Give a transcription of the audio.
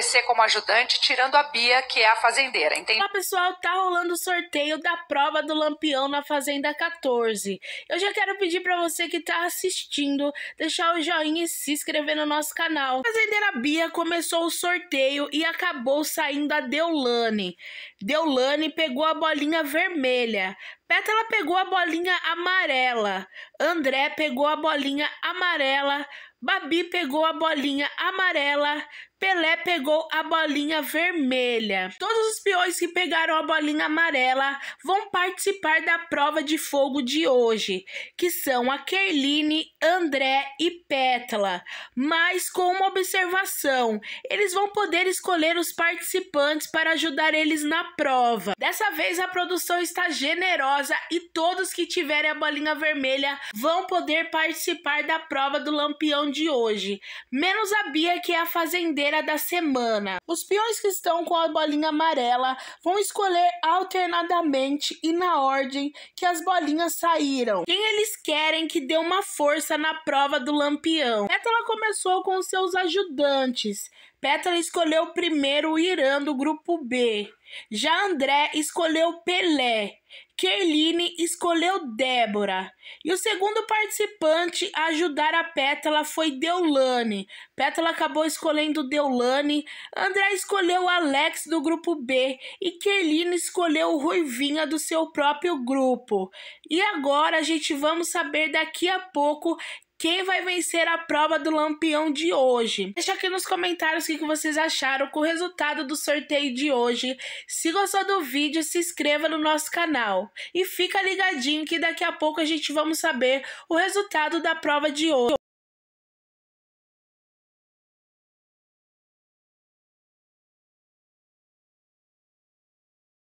TC como ajudante, tirando a Bia, que é a fazendeira. Entende? Olá, pessoal, tá rolando o sorteio da prova do Lampião na Fazenda 14. Eu já quero pedir para você que tá assistindo, deixar o joinha e se inscrever no nosso canal. A fazendeira Bia começou o sorteio e acabou saindo a Deulane. Deulane pegou a bolinha vermelha. Pétala pegou a bolinha amarela. André pegou a bolinha amarela. Babi pegou a bolinha amarela. Pelé pegou a bolinha vermelha. Todos os peões que pegaram a bolinha amarela vão participar da prova de fogo de hoje, que são a Kerline, André e Pétala. Mas com uma observação: eles vão poder escolher os participantes para ajudar eles na prova. Dessa vez a produção está generosa rosa e todos que tiverem a bolinha vermelha vão poder participar da prova do lampião de hoje, menos a Bia, que é a fazendeira da semana. Os peões que estão com a bolinha amarela vão escolher alternadamente e na ordem que as bolinhas saíram. Quem eles querem que dê uma força na prova do lampião. ela começou com seus ajudantes, Petra escolheu primeiro o Irã do grupo B. Já André escolheu Pelé. Kerline escolheu Débora. E o segundo participante a ajudar a Pétala foi Deulane. Pétala acabou escolhendo Deulane. André escolheu Alex do grupo B. E Kerline escolheu Ruivinha do seu próprio grupo. E agora a gente vamos saber daqui a pouco quem vai vencer a prova do Lampião de hoje. Deixa aqui nos comentários o que vocês acharam com o resultado do sorteio de hoje. Se gostou do vídeo, se inscreva no nosso canal. E fica ligadinho que daqui a pouco a gente vamos saber o resultado da prova de hoje.